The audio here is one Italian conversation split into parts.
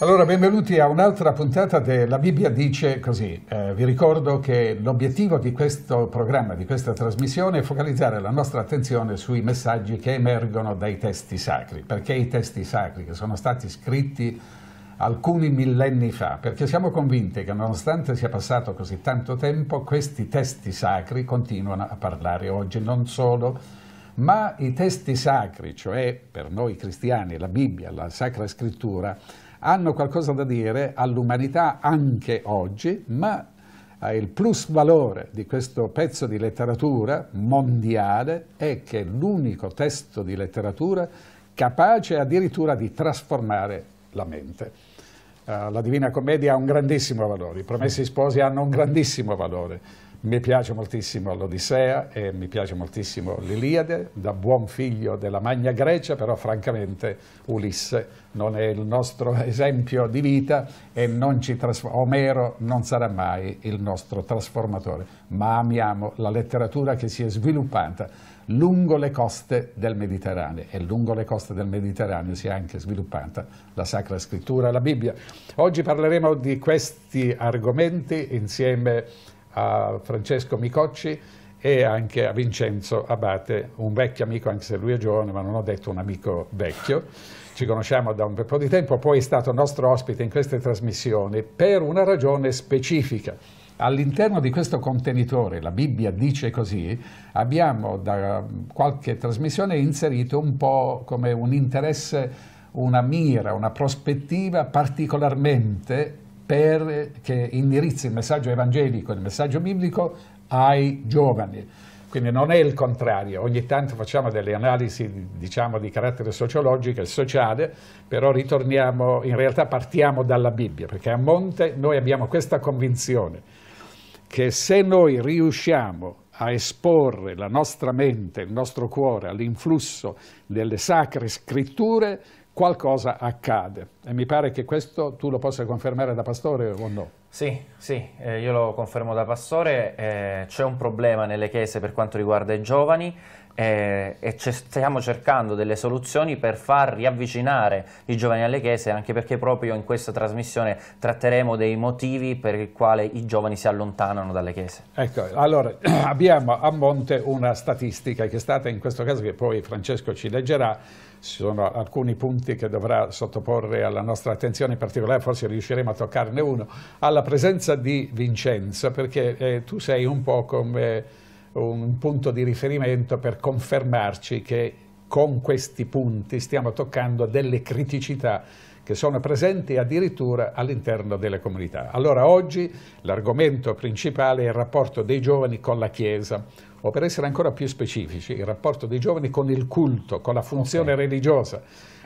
Allora, benvenuti a un'altra puntata della Bibbia dice così. Eh, vi ricordo che l'obiettivo di questo programma, di questa trasmissione, è focalizzare la nostra attenzione sui messaggi che emergono dai testi sacri. Perché i testi sacri che sono stati scritti alcuni millenni fa? Perché siamo convinti che nonostante sia passato così tanto tempo, questi testi sacri continuano a parlare oggi, non solo ma i testi sacri, cioè per noi cristiani la Bibbia, la Sacra Scrittura, hanno qualcosa da dire all'umanità anche oggi, ma eh, il plus valore di questo pezzo di letteratura mondiale è che è l'unico testo di letteratura capace addirittura di trasformare la mente. Uh, la Divina Commedia ha un grandissimo valore, i Promessi Sposi hanno un grandissimo valore, mi piace moltissimo l'Odissea e mi piace moltissimo l'Iliade, da buon figlio della Magna Grecia, però francamente Ulisse non è il nostro esempio di vita e non Omero non sarà mai il nostro trasformatore, ma amiamo la letteratura che si è sviluppata lungo le coste del Mediterraneo e lungo le coste del Mediterraneo si è anche sviluppata la Sacra Scrittura, la Bibbia. Oggi parleremo di questi argomenti insieme a a Francesco Micocci e anche a Vincenzo Abate, un vecchio amico, anche se lui è giovane, ma non ho detto un amico vecchio. Ci conosciamo da un bel po' di tempo, poi è stato nostro ospite in queste trasmissioni per una ragione specifica. All'interno di questo contenitore, la Bibbia dice così, abbiamo da qualche trasmissione inserito un po' come un interesse, una mira, una prospettiva particolarmente per, eh, che indirizzi il messaggio evangelico, il messaggio biblico ai giovani. Quindi non è il contrario, ogni tanto facciamo delle analisi diciamo, di carattere sociologico e sociale, però ritorniamo, in realtà partiamo dalla Bibbia, perché a monte noi abbiamo questa convinzione che se noi riusciamo a esporre la nostra mente, il nostro cuore all'influsso delle sacre scritture, qualcosa accade. E mi pare che questo tu lo possa confermare da pastore o no? Sì, sì, eh, io lo confermo da pastore. Eh, c'è un problema nelle chiese per quanto riguarda i giovani eh, e stiamo cercando delle soluzioni per far riavvicinare i giovani alle chiese, anche perché proprio in questa trasmissione tratteremo dei motivi per i quali i giovani si allontanano dalle chiese. Ecco, allora abbiamo a monte una statistica che è stata in questo caso, che poi Francesco ci leggerà, ci sono alcuni punti che dovrà sottoporre alla nostra attenzione, in particolare forse riusciremo a toccarne uno, alla presenza di Vincenzo, perché eh, tu sei un po' come un punto di riferimento per confermarci che con questi punti stiamo toccando delle criticità che sono presenti addirittura all'interno delle comunità. Allora oggi l'argomento principale è il rapporto dei giovani con la Chiesa, o per essere ancora più specifici, il rapporto dei giovani con il culto, con la funzione okay. religiosa,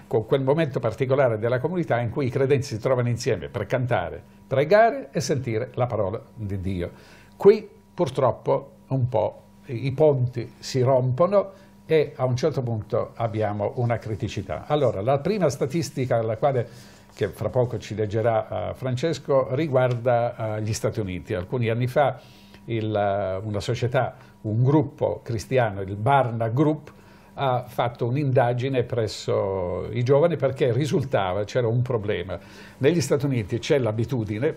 con quel momento particolare della comunità in cui i credenti si trovano insieme per cantare, pregare e sentire la parola di Dio. Qui purtroppo un po' i ponti si rompono e a un certo punto abbiamo una criticità. Allora, la prima statistica alla quale che fra poco ci leggerà uh, Francesco, riguarda uh, gli Stati Uniti. Alcuni anni fa il, uh, una società un gruppo cristiano, il Barna Group, ha fatto un'indagine presso i giovani perché risultava c'era un problema. Negli Stati Uniti c'è l'abitudine,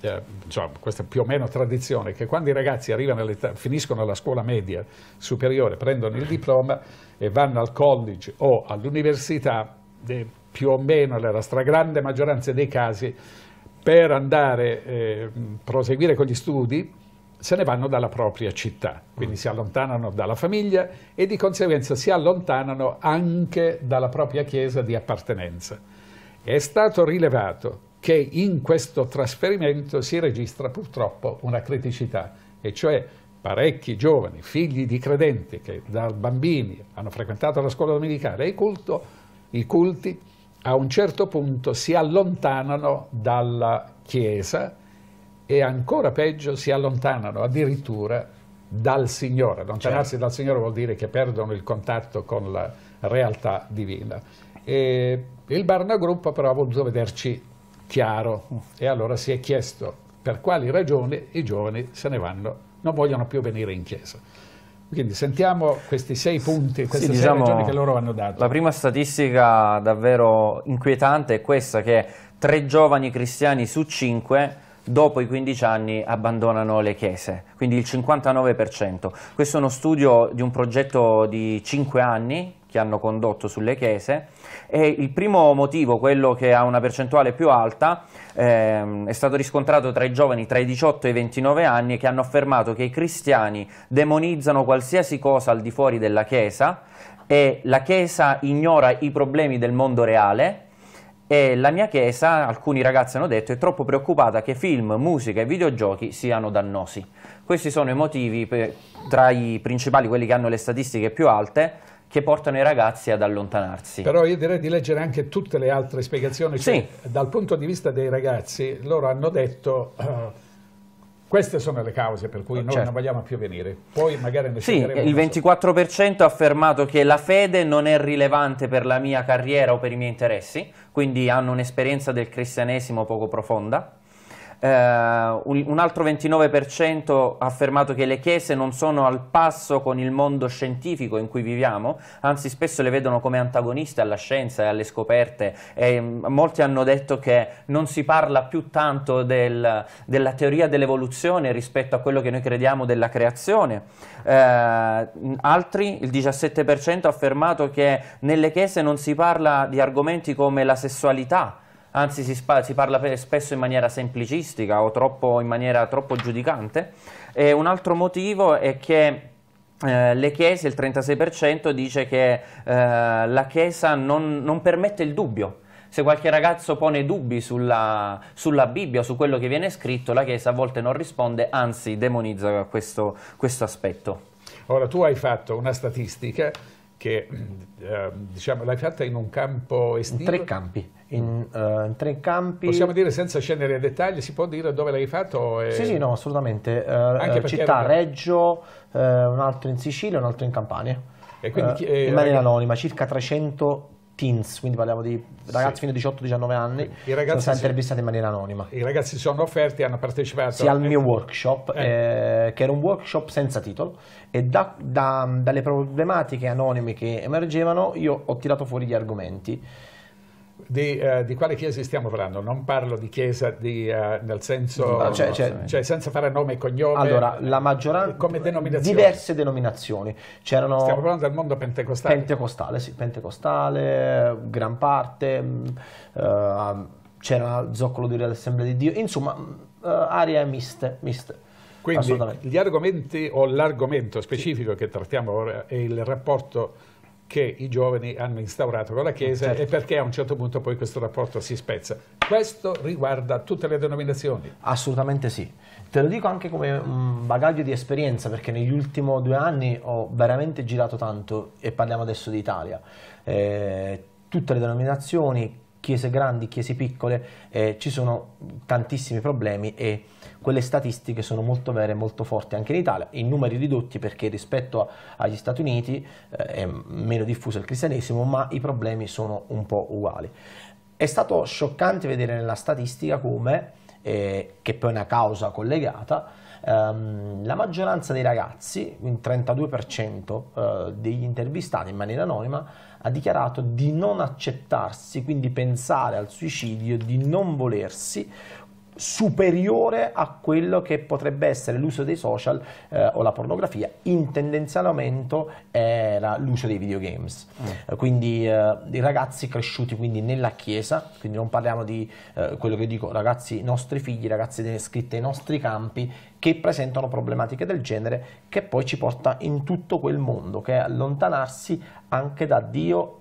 eh, insomma, questa più o meno tradizione, che quando i ragazzi finiscono la scuola media superiore, prendono il diploma e vanno al college o all'università, eh, più o meno nella stragrande maggioranza dei casi, per andare, eh, proseguire con gli studi, se ne vanno dalla propria città, quindi mm. si allontanano dalla famiglia e di conseguenza si allontanano anche dalla propria chiesa di appartenenza. È stato rilevato che in questo trasferimento si registra purtroppo una criticità, e cioè parecchi giovani, figli di credenti che da bambini hanno frequentato la scuola domenicale e il culto, i culti, a un certo punto si allontanano dalla chiesa, e ancora peggio si allontanano addirittura dal Signore. Allontanarsi certo. dal Signore vuol dire che perdono il contatto con la realtà divina. E il Barnagruppo però ha voluto vederci chiaro mm. e allora si è chiesto per quali ragioni i giovani se ne vanno, non vogliono più venire in chiesa. Quindi sentiamo questi sei punti, queste sì, diciamo, sei che loro hanno dato. La prima statistica davvero inquietante è questa che tre giovani cristiani su cinque dopo i 15 anni abbandonano le chiese, quindi il 59%. Questo è uno studio di un progetto di 5 anni che hanno condotto sulle chiese e il primo motivo, quello che ha una percentuale più alta, ehm, è stato riscontrato tra i giovani tra i 18 e i 29 anni che hanno affermato che i cristiani demonizzano qualsiasi cosa al di fuori della chiesa e la chiesa ignora i problemi del mondo reale e la mia chiesa, alcuni ragazzi hanno detto, è troppo preoccupata che film, musica e videogiochi siano dannosi. Questi sono i motivi per, tra i principali, quelli che hanno le statistiche più alte, che portano i ragazzi ad allontanarsi. Però io direi di leggere anche tutte le altre spiegazioni. Cioè, sì. Dal punto di vista dei ragazzi, loro hanno detto... Uh, queste sono le cause per cui eh, noi certo. non vogliamo più venire. Poi magari ne Sì, il 24% ha affermato che la fede non è rilevante per la mia carriera o per i miei interessi, quindi hanno un'esperienza del cristianesimo poco profonda. Eh, un, altro 29% ha affermato che le chiese non sono al passo con il mondo scientifico in cui viviamo, anzi spesso le vedono come antagoniste alla scienza e alle scoperte. E, mm, molti hanno detto che non si parla più tanto del, della teoria dell'evoluzione rispetto a quello che noi crediamo della creazione. Uh, altri, il 17%, ha affermato che nelle chiese non si parla di argomenti come la sessualità anzi si, si parla spesso in maniera semplicistica o troppo, in maniera troppo giudicante. E un altro motivo è che eh, le chiese, il 36% dice che eh, la chiesa non, non permette il dubbio, se qualche ragazzo pone dubbi sulla, sulla Bibbia su quello che viene scritto, la Chiesa a volte non risponde, anzi demonizza questo, questo aspetto. Ora, tu hai fatto una statistica che eh, diciamo, l'hai fatta in un campo estivo? In tre campi. In, uh, in, tre campi. Possiamo dire senza scendere a dettagli, si può dire dove l'hai fatto? E... Sì, sì, no, assolutamente. Uh, città, era... Reggio, uh, un altro in Sicilia, un altro in Campania. E quindi, chi... in maniera anonima, circa 300 teens, quindi parliamo di ragazzi sì. fino a 18-19 anni, I sono stati intervistati in maniera anonima. I ragazzi si sono offerti, e hanno partecipato sì, al mio workshop, eh. Eh, che era un workshop senza titolo, e da, da, dalle problematiche anonime che emergevano io ho tirato fuori gli argomenti. Di, uh, di, quale chiesa stiamo parlando? Non parlo di chiesa di, uh, nel senso, no, cioè, cioè, cioè, senza fare nome e cognome. Allora, la eh, maggioranza, come denominazioni. diverse denominazioni. C'erano stiamo parlando del mondo pentecostale. Pentecostale, sì, pentecostale, gran parte, uh, c'era Zoccolo di dell'Assemblea di Dio, insomma, mm, aree miste, miste. Quindi gli argomenti o l'argomento specifico sì. che trattiamo ora è il rapporto che i giovani hanno instaurato con la Chiesa certo. e perché a un certo punto poi questo rapporto si spezza. Questo riguarda tutte le denominazioni? Assolutamente sì. Te lo dico anche come un bagaglio di esperienza perché negli ultimi due anni ho veramente girato tanto e parliamo adesso di Italia. Eh, tutte le denominazioni, chiese grandi, chiese piccole, eh, ci sono tantissimi problemi e quelle statistiche sono molto vere e molto forti anche in Italia, in numeri ridotti perché rispetto a, agli Stati Uniti eh, è meno diffuso il cristianesimo, ma i problemi sono un po' uguali. È stato scioccante vedere nella statistica come, eh, che poi è una causa collegata, Um, la maggioranza dei ragazzi, un 32% eh, degli intervistati in maniera anonima, ha dichiarato di non accettarsi, quindi pensare al suicidio, di non volersi superiore a quello che potrebbe essere l'uso dei social eh, o la pornografia, in tendenziale aumento era l'uso dei videogames. Mm. Quindi eh, i ragazzi cresciuti quindi nella chiesa, quindi non parliamo di eh, quello che dico, ragazzi, nostri figli, ragazzi iscritti ai nostri campi che presentano problematiche del genere che poi ci porta in tutto quel mondo, che è allontanarsi anche da Dio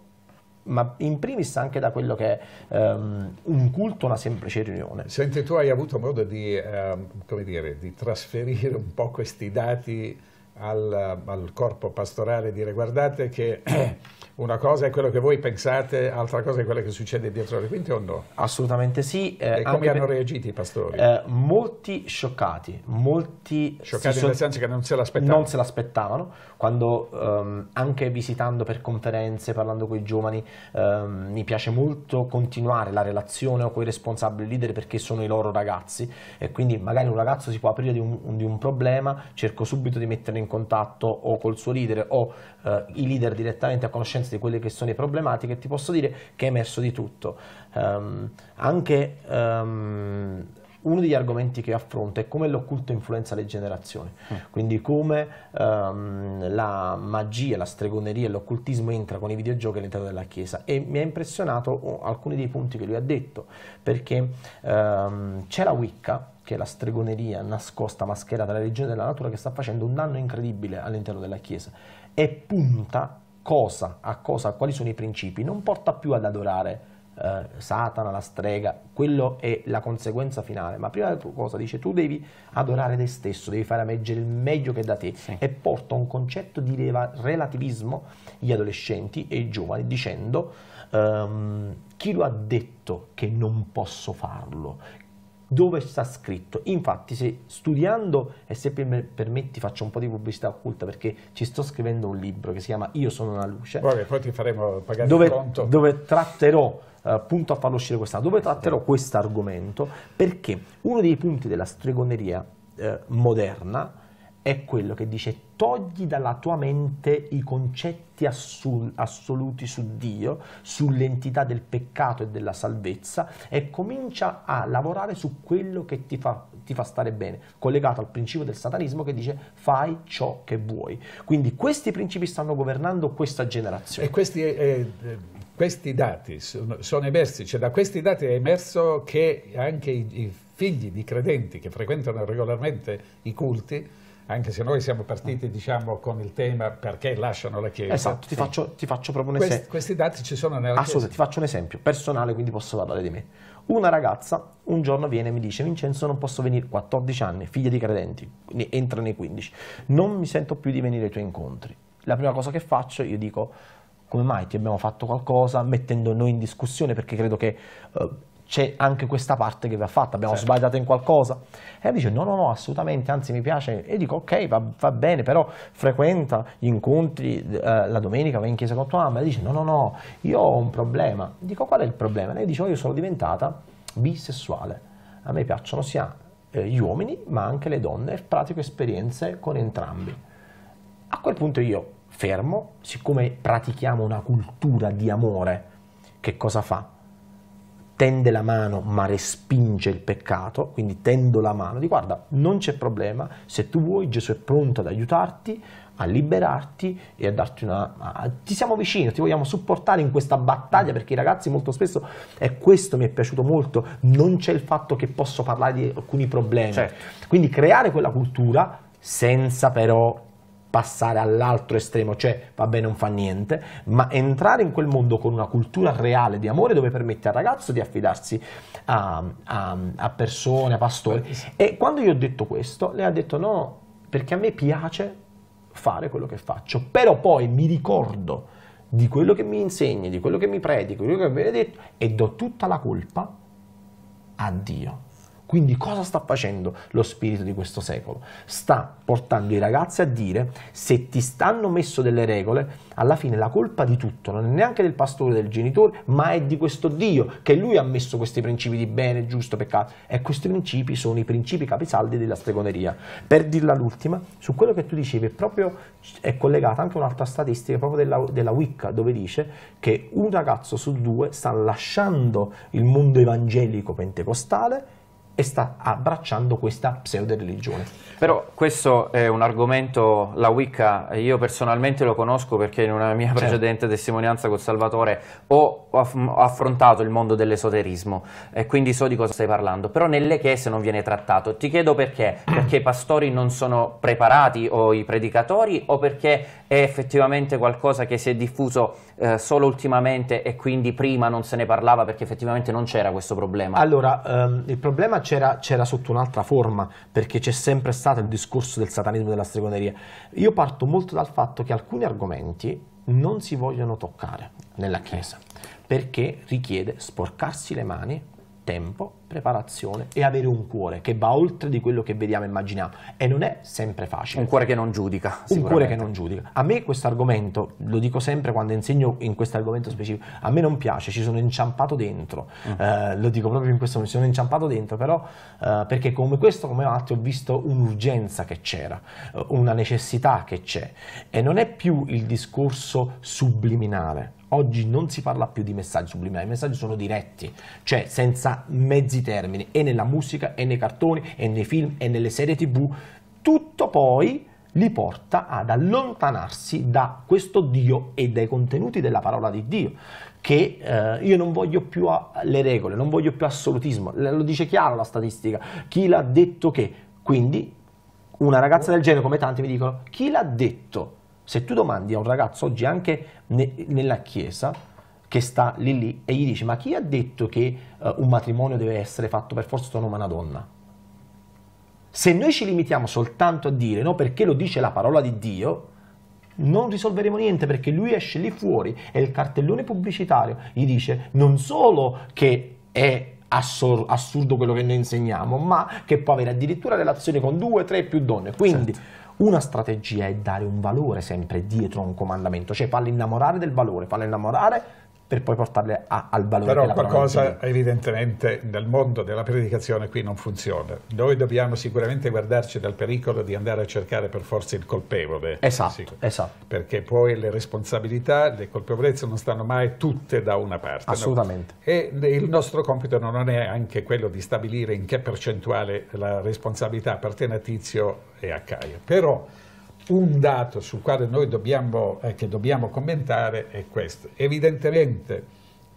ma in primis anche da quello che è um, un culto, una semplice riunione. Senti, tu hai avuto modo di, uh, dire, di trasferire un po' questi dati al, al corpo pastorale, dire guardate che una cosa è quello che voi pensate, altra cosa è quello che succede dietro le quinte o no? Assolutamente sì. Eh, e come hanno reagito i pastori? Eh, molti scioccati, molti... Scioccati nel senso che non se l'aspettavano? Non se l'aspettavano, quando ehm, anche visitando per conferenze, parlando con i giovani, ehm, mi piace molto continuare la relazione con i responsabili leader perché sono i loro ragazzi e quindi magari un ragazzo si può aprire di un, di un problema, cerco subito di metterlo in contatto o col suo leader o eh, i leader direttamente a conoscenza di quelle che sono le problematiche, ti posso dire che è emerso di tutto. Um, anche um, uno degli argomenti che affronto è come l'occulto influenza le generazioni, mm. quindi come um, la magia, la stregoneria e l'occultismo entra con i videogiochi all'interno della Chiesa e mi ha impressionato oh, alcuni dei punti che lui ha detto, perché um, c'è la Wicca, che è la stregoneria nascosta, mascherata, la religione della natura che sta facendo un danno incredibile all'interno della Chiesa e punta cosa, a cosa, a quali sono i principi, non porta più ad adorare eh, Satana, la strega, quello è la conseguenza finale, ma prima di cosa dice tu devi adorare te stesso, devi fare a emergere il meglio che è da te sì. e porta un concetto di relativismo agli adolescenti e ai giovani dicendo um, chi lo ha detto che non posso farlo, dove sta scritto. Infatti se studiando e se mi permetti faccio un po' di pubblicità occulta perché ci sto scrivendo un libro che si chiama Io sono una luce. Vabbè, poi ti faremo pagare dove, il conto. Dove tratterò Uh, eh, punto a farlo uscire quest'anno, dove tratterò questo argomento perché uno dei punti della stregoneria eh, moderna è quello che dice togli dalla tua mente i concetti assoluti su Dio, sull'entità del peccato e della salvezza e comincia a lavorare su quello che ti fa, ti fa stare bene, collegato al principio del satanismo che dice fai ciò che vuoi. Quindi questi principi stanno governando questa generazione. E questi, eh, eh questi dati sono, sono emersi, cioè da questi dati è emerso che anche i, i figli di credenti che frequentano regolarmente i culti, anche se noi siamo partiti diciamo, con il tema perché lasciano la Chiesa. Esatto, ti, sì. faccio, ti faccio, proprio un esempio. Questi, questi dati ci sono nella Assolutamente, ah, ti faccio un esempio personale, quindi posso parlare di me. Una ragazza un giorno viene e mi dice Vincenzo non posso venire, 14 anni, figlia di credenti, entra nei 15, non mi sento più di venire ai tuoi incontri. La prima cosa che faccio, io dico come mai ti abbiamo fatto qualcosa mettendo noi in discussione perché credo che... Uh, c'è anche questa parte che va fatta, abbiamo certo. sbagliato in qualcosa. E lei dice no, no, no, assolutamente, anzi mi piace. E dico ok, va, va bene, però frequenta gli incontri eh, la domenica, va in chiesa con tua mamma. E dice no, no, no, io ho un problema. Dico qual è il problema? Lei dice oh, io sono diventata bisessuale. A me piacciono sia eh, gli uomini ma anche le donne e pratico esperienze con entrambi. A quel punto io fermo, siccome pratichiamo una cultura di amore, che cosa fa? tende la mano ma respinge il peccato, quindi tendo la mano, di guarda, non c'è problema, se tu vuoi Gesù è pronto ad aiutarti, a liberarti e a darti una... A, ti siamo vicini, ti vogliamo supportare in questa battaglia perché i ragazzi molto spesso, e questo mi è piaciuto molto, non c'è il fatto che posso parlare di alcuni problemi. Certo. Quindi creare quella cultura senza però passare all'altro estremo, cioè va bene non fa niente, ma entrare in quel mondo con una cultura reale di amore dove permette al ragazzo di affidarsi a, a, a persone, a pastori. E quando io ho detto questo, lei ha detto no, perché a me piace fare quello che faccio, però poi mi ricordo di quello che mi insegni, di quello che mi predico, di quello che mi viene detto e do tutta la colpa a Dio. Quindi cosa sta facendo lo spirito di questo secolo? Sta portando i ragazzi a dire se ti stanno messo delle regole, alla fine la colpa di tutto non è neanche del pastore, del genitore, ma è di questo Dio che lui ha messo questi principi di bene, giusto, peccato. E questi principi sono i principi capisaldi della stregoneria. Per dirla l'ultima, su quello che tu dicevi è proprio è collegata anche un'altra statistica proprio della, della Wicca, dove dice che un ragazzo su due sta lasciando il mondo evangelico pentecostale e sta abbracciando questa pseudo-religione. Però questo è un argomento, la Wicca, io personalmente lo conosco perché in una mia certo. precedente certo. testimonianza con Salvatore ho affrontato il mondo dell'esoterismo e quindi so di cosa stai parlando, però nelle chiese non viene trattato. Ti chiedo perché, perché i pastori non sono preparati o i predicatori o perché è effettivamente qualcosa che si è diffuso eh, solo ultimamente e quindi prima non se ne parlava perché effettivamente non c'era questo problema? Allora, ehm, il problema c'era, c'era sotto un'altra forma, perché c'è sempre stato il discorso del satanismo e della stregoneria. Io parto molto dal fatto che alcuni argomenti non si vogliono toccare nella Chiesa, perché richiede sporcarsi le mani tempo, preparazione e avere un cuore che va oltre di quello che vediamo e immaginiamo e non è sempre facile. Un cuore che non giudica. Un cuore che non giudica. A me questo argomento, lo dico sempre quando insegno in questo argomento specifico, a me non piace, ci sono inciampato dentro, mm. eh, lo dico proprio in questo momento, ci sono inciampato dentro però eh, perché come questo come altri ho visto un'urgenza che c'era, eh, una necessità che c'è e non è più il discorso subliminale Oggi non si parla più di messaggi subliminali, i messaggi sono diretti, cioè senza mezzi termini, e nella musica, e nei cartoni, e nei film, e nelle serie tv. Tutto poi li porta ad allontanarsi da questo Dio e dai contenuti della parola di Dio che eh, io non voglio più le regole, non voglio più assolutismo, lo dice chiaro la statistica, chi l'ha detto che? Quindi una ragazza del genere come tanti mi dicono chi l'ha detto? Se tu domandi a un ragazzo oggi anche ne, nella chiesa che sta lì lì e gli dici ma chi ha detto che uh, un matrimonio deve essere fatto per forza da un uomo e una donna? Se noi ci limitiamo soltanto a dire no perché lo dice la parola di Dio, non risolveremo niente perché lui esce lì fuori e il cartellone pubblicitario gli dice non solo che è assor- assurdo quello che noi insegniamo, ma che può avere addirittura relazioni con due, tre più donne. Quindi certo. una strategia è dare un valore sempre dietro a un comandamento, cioè farla innamorare del valore, farla innamorare per poi portarle a, al valore Però qualcosa evidentemente nel mondo della predicazione qui non funziona. Noi dobbiamo sicuramente guardarci dal pericolo di andare a cercare per forza il colpevole. Esatto, sì, esatto. Perché poi le responsabilità, le colpevolezze non stanno mai tutte da una parte. Assolutamente. No? E il nostro compito non è anche quello di stabilire in che percentuale la responsabilità appartiene a Tizio e a Caio. Però un dato sul quale noi dobbiamo, eh, dobbiamo commentare è questo. Evidentemente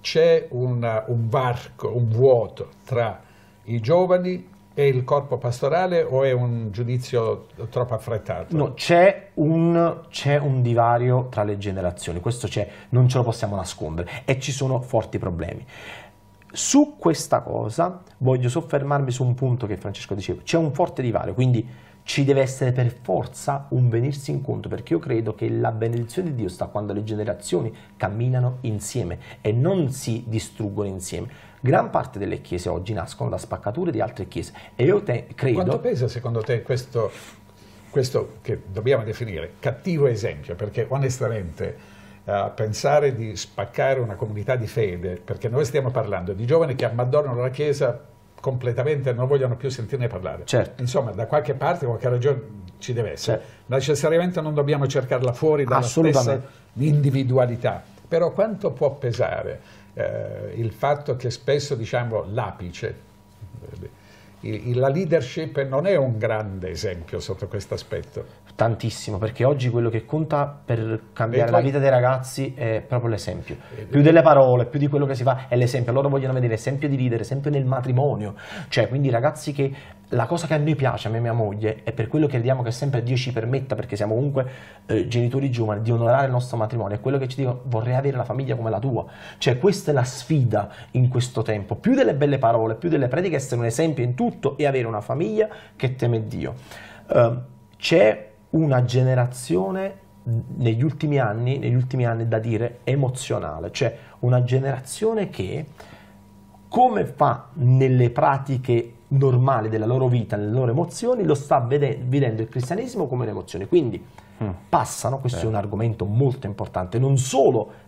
c'è un, un varco, un vuoto tra i giovani e il corpo pastorale o è un giudizio troppo affrettato? No, c'è un, un, divario tra le generazioni, questo c'è, non ce lo possiamo nascondere e ci sono forti problemi. Su questa cosa voglio soffermarmi su un punto che Francesco diceva, c'è un forte divario, quindi ci deve essere per forza un venirsi incontro, perché io credo che la benedizione di Dio sta quando le generazioni camminano insieme e non si distruggono insieme. Gran parte delle chiese oggi nascono da spaccature di altre chiese e io te, credo... Quanto pesa secondo te questo, questo che dobbiamo definire cattivo esempio? Perché onestamente a pensare di spaccare una comunità di fede, perché noi stiamo parlando di giovani che abbandonano la Chiesa completamente, e non vogliono più sentirne parlare. Certo. Insomma, da qualche parte, qualche ragione ci deve essere. Certo. Necessariamente non dobbiamo cercarla fuori dalla stessa individualità. Però quanto può pesare eh, il fatto che spesso, diciamo, l'apice, eh, la leadership non è un grande esempio sotto questo aspetto. Tantissimo, perché oggi quello che conta per cambiare la vita dei ragazzi è proprio l'esempio. Più delle parole, più di quello che si fa è l'esempio. Loro vogliono vedere esempio di leader, esempio nel matrimonio. Cioè, quindi ragazzi che la cosa che a noi piace, a me e mia moglie, è per quello che crediamo che sempre Dio ci permetta, perché siamo comunque eh, genitori giovani, di onorare il nostro matrimonio, è quello che ci dicono vorrei avere una famiglia come la tua. Cioè, questa è la sfida in questo tempo. Più delle belle parole, più delle prediche, essere un esempio in tutto e avere una famiglia che teme Dio. Uh, c'è una generazione negli ultimi anni, negli ultimi anni da dire emozionale, cioè una generazione che come fa nelle pratiche normali della loro vita, nelle loro emozioni, lo sta vede- vedendo il cristianesimo come un'emozione. Quindi mm. passano, questo Beh. è eh. un argomento molto importante, non solo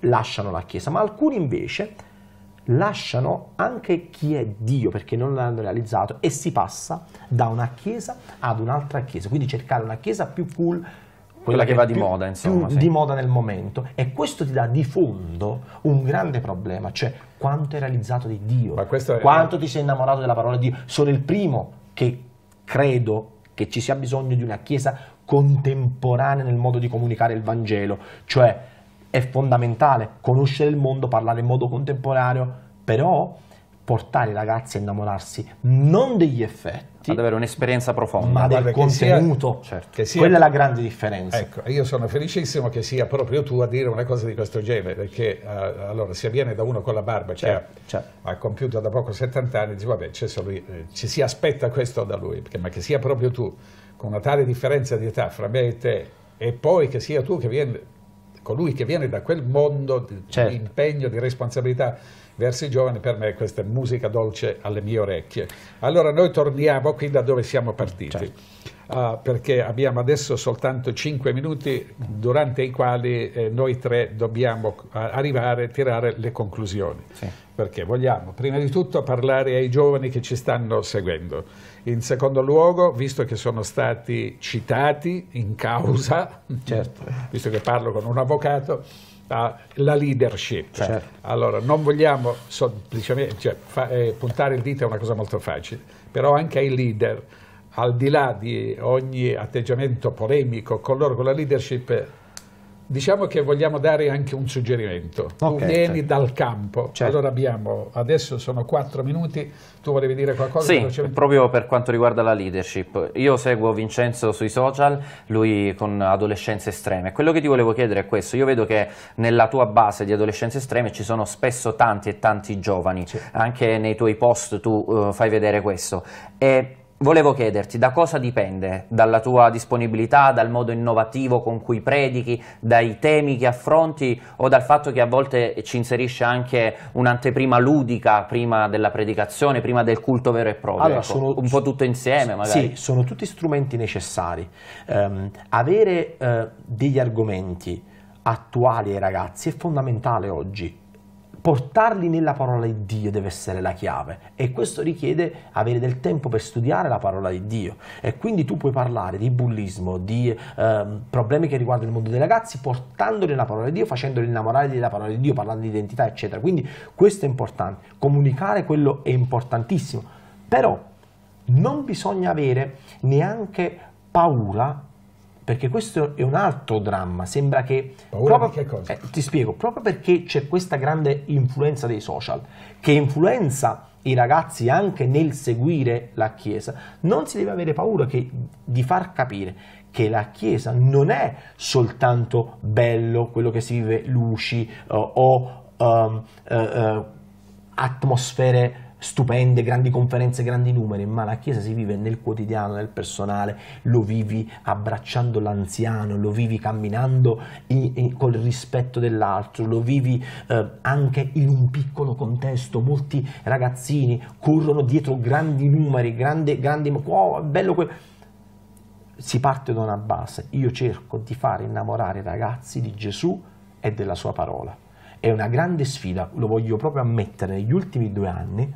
lasciano la Chiesa, ma alcuni invece lasciano anche chi è Dio perché non l'hanno realizzato e si passa da una chiesa ad un'altra chiesa, quindi cercare una chiesa più cool, quella che va di più, moda, insomma, sì. di moda nel momento e questo ti dà di fondo un grande problema, cioè quanto è realizzato di Dio, quanto è... ti sei innamorato della parola di Dio. Sono il primo che credo che ci sia bisogno di una chiesa contemporanea nel modo di comunicare il Vangelo, cioè è fondamentale conoscere il mondo, parlare in modo contemporaneo, però portare i ragazzi a innamorarsi non degli effetti ad avere un'esperienza profonda ma del contenuto sia, certo. sia, quella è la grande differenza ecco io sono felicissimo che sia proprio tu a dire una cosa di questo genere perché uh, allora se viene da uno con la barba che certo, ha, certo. ha, compiuto da poco 70 anni dice vabbè lui, eh, ci si aspetta questo da lui perché, ma che sia proprio tu con una tale differenza di età fra me e te e poi che sia tu che viene colui che viene da quel mondo di certo. impegno, di responsabilità verso i giovani, per me questa è musica dolce alle mie orecchie. Allora noi torniamo qui da dove siamo partiti. Certo uh, perché abbiamo adesso soltanto 5 minuti durante i quali eh, noi tre dobbiamo eh, arrivare e tirare le conclusioni. Sì. Perché vogliamo prima di tutto parlare ai giovani che ci stanno seguendo. In secondo luogo, visto che sono stati citati in causa, certo. visto che parlo con un avvocato, ah, la leadership. Certo. Allora, non vogliamo semplicemente cioè, fa, eh, puntare il dito è una cosa molto facile, però anche ai leader al di là di ogni atteggiamento polemico con loro, con la leadership, diciamo che vogliamo dare anche un suggerimento. Okay, tu vieni certo. dal campo, certo. allora abbiamo, adesso sono quattro minuti, tu volevi dire qualcosa? Sì, proprio per quanto riguarda la leadership. Io seguo Vincenzo sui social, lui con adolescenze estreme. Quello che ti volevo chiedere è questo, io vedo che nella tua base di adolescenze estreme ci sono spesso tanti e tanti giovani, certo. anche nei tuoi post tu uh, fai vedere questo. E Volevo chiederti da cosa dipende, dalla tua disponibilità, dal modo innovativo con cui predichi, dai temi che affronti o dal fatto che a volte ci inserisce anche un'anteprima ludica prima della predicazione, prima del culto vero e proprio, allora, ecco, sono, un po' tutto insieme magari. Sì, sono tutti strumenti necessari. Um, avere uh, degli argomenti attuali ai ragazzi è fondamentale oggi portarli nella parola di Dio deve essere la chiave e questo richiede avere del tempo per studiare la parola di Dio e quindi tu puoi parlare di bullismo, di eh, problemi che riguardano il mondo dei ragazzi portandoli nella parola di Dio, facendoli innamorare della parola di Dio, parlando di identità eccetera, quindi questo è importante, comunicare quello è importantissimo, però non bisogna avere neanche paura perché questo è un altro dramma. Sembra che. Paura proprio, che cosa? Eh, ti spiego, proprio perché c'è questa grande influenza dei social che influenza i ragazzi anche nel seguire la Chiesa, non si deve avere paura che, di far capire che la Chiesa non è soltanto bello, quello che si vive luci uh, o um, uh, uh, atmosfere stupende, grandi conferenze, grandi numeri, ma la Chiesa si vive nel quotidiano, nel personale, lo vivi abbracciando l'anziano, lo vivi camminando in, in, col rispetto dell'altro, lo vivi eh, anche in un piccolo contesto, molti ragazzini corrono dietro grandi numeri, grandi, grandi oh, bello quello, Si parte da una base, io cerco di far innamorare i ragazzi di Gesù e della sua parola. È una grande sfida, lo voglio proprio ammettere, negli ultimi due anni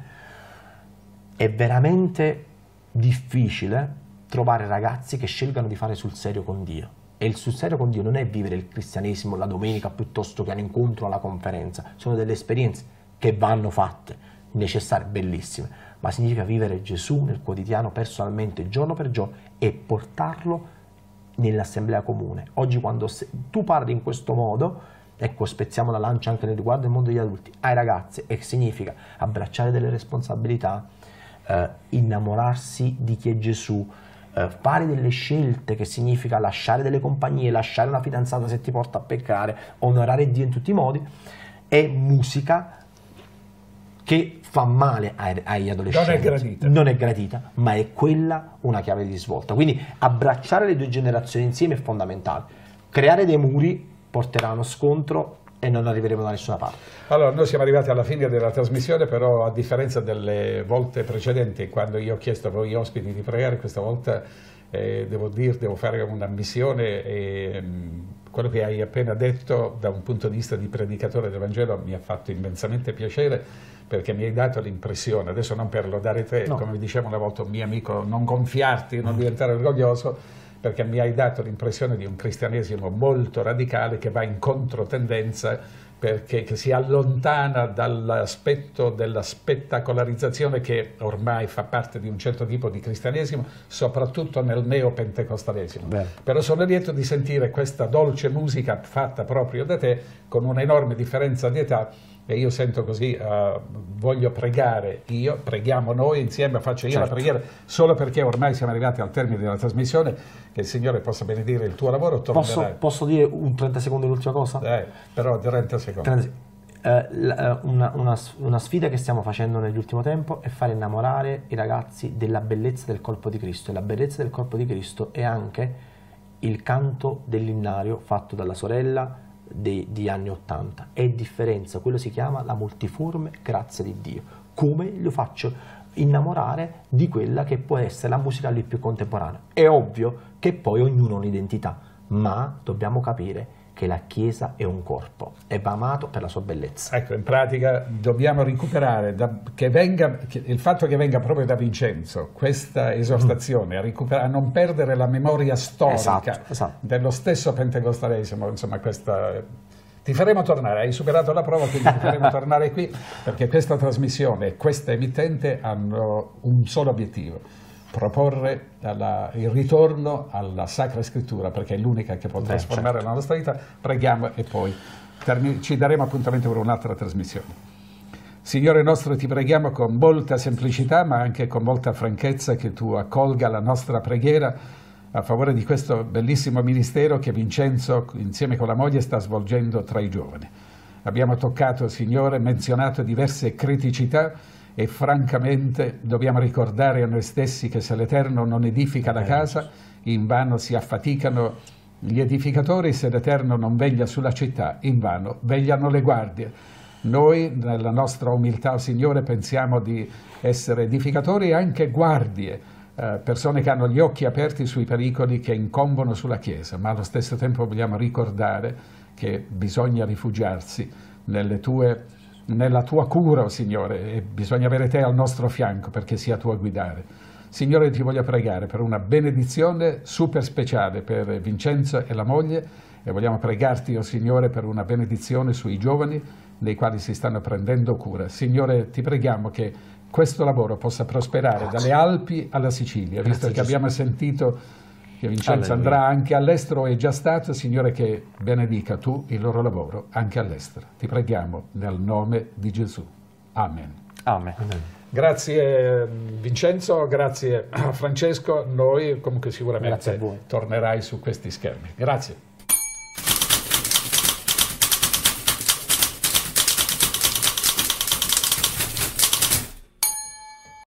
è veramente difficile trovare ragazzi che scelgano di fare sul serio con Dio. E il sul serio con Dio non è vivere il cristianesimo la domenica piuttosto che un incontro alla conferenza, sono delle esperienze che vanno fatte, necessarie, bellissime, ma significa vivere Gesù nel quotidiano personalmente, giorno per giorno, e portarlo nell'assemblea comune. Oggi quando tu parli in questo modo, ecco spezziamo la lancia anche nel riguardo del mondo degli adulti, ai ragazzi, e significa abbracciare delle responsabilità, eh, innamorarsi di chi è Gesù, eh, fare delle scelte che significa lasciare delle compagnie, lasciare una fidanzata se ti porta a peccare, onorare Dio in tutti i modi, è musica che fa male agli adolescenti. Non è gradita. Non è gradita, ma è quella una chiave di svolta. Quindi abbracciare le due generazioni insieme è fondamentale. Creare dei muri porterà a uno scontro e non arriveremo da nessuna parte. Allora, noi siamo arrivati alla fine della trasmissione, però a differenza delle volte precedenti, quando io ho chiesto a voi ospiti di pregare, questa volta eh, devo dire, devo fare un'ammissione e ehm, mh, quello che hai appena detto da un punto di vista di predicatore del Vangelo mi ha fatto immensamente piacere perché mi hai dato l'impressione, adesso non per lodare te, no. come diceva una volta un mio amico, non gonfiarti, non diventare orgoglioso, perché mi hai dato l'impressione di un cristianesimo molto radicale che va in controtendenza perché si allontana dall'aspetto della spettacolarizzazione che ormai fa parte di un certo tipo di cristianesimo, soprattutto nel neopentecostalesimo. Beh. Però sono lieto di sentire questa dolce musica fatta proprio da te, con un'enorme differenza di età, e io sento così, uh, voglio pregare io, preghiamo noi insieme, faccio io certo. la preghiera, solo perché ormai siamo arrivati al termine della trasmissione, che il Signore possa benedire il tuo lavoro. Posso, posso dire un 30 secondi l'ultima cosa? Eh, però 30 secondi. 30, uh, eh, eh, una, una, una sfida che stiamo facendo nell'ultimo tempo è fare innamorare i ragazzi della bellezza del corpo di Cristo e la bellezza del corpo di Cristo è anche il canto dell'innario fatto dalla sorella, dei, di anni 80 è differenza, quello si chiama la multiforme grazia di Dio come lo faccio innamorare di quella che può essere la musica lì più contemporanea è ovvio che poi ognuno ha un'identità ma dobbiamo capire che la Chiesa è un corpo e va amato per la sua bellezza. Ecco, in pratica dobbiamo recuperare da, che venga, che, il fatto che venga proprio da Vincenzo questa mm. esortazione mm. a, a, non perdere la memoria storica esatto, esatto. dello stesso pentecostalesimo, insomma questa... Ti faremo tornare, hai superato la prova, quindi ti faremo tornare qui perché questa trasmissione e questa emittente hanno un solo obiettivo, proporre alla, il ritorno alla Sacra Scrittura, perché è l'unica che può trasformare certo. la nostra vita, preghiamo e poi ci daremo appuntamento per un'altra trasmissione. Signore nostro, ti preghiamo con molta semplicità, ma anche con molta franchezza, che tu accolga la nostra preghiera a favore di questo bellissimo ministero che Vincenzo, insieme con la moglie, sta svolgendo tra i giovani. Abbiamo toccato, Signore, menzionato diverse criticità, e francamente dobbiamo ricordare a noi stessi che se l'Eterno non edifica la eh, casa, invano si affaticano gli edificatori, se l'Eterno non veglia sulla città, invano vegliano le guardie. Noi, nella nostra umiltà, oh Signore, pensiamo di essere edificatori e anche guardie, eh, persone che hanno gli occhi aperti sui pericoli che incombono sulla Chiesa, ma allo stesso tempo vogliamo ricordare che bisogna rifugiarsi nelle tue nella tua cura, oh Signore, e bisogna avere te al nostro fianco perché sia tu a guidare. Signore, ti voglio pregare per una benedizione super speciale per Vincenzo e la moglie e vogliamo pregarti, oh Signore, per una benedizione sui giovani dei quali si stanno prendendo cura. Signore, ti preghiamo che questo lavoro possa prosperare Grazie. dalle Alpi alla Sicilia, Grazie visto Gesù. che abbiamo sentito che eh, Vincenzo andrà anche all'estero, è già stato, Signore, che benedica tu il loro lavoro anche all'estero. Ti preghiamo nel nome di Gesù. Amen. Amen. Amen. Grazie Vincenzo, grazie Francesco, noi comunque sicuramente tornerai su questi schermi. Grazie.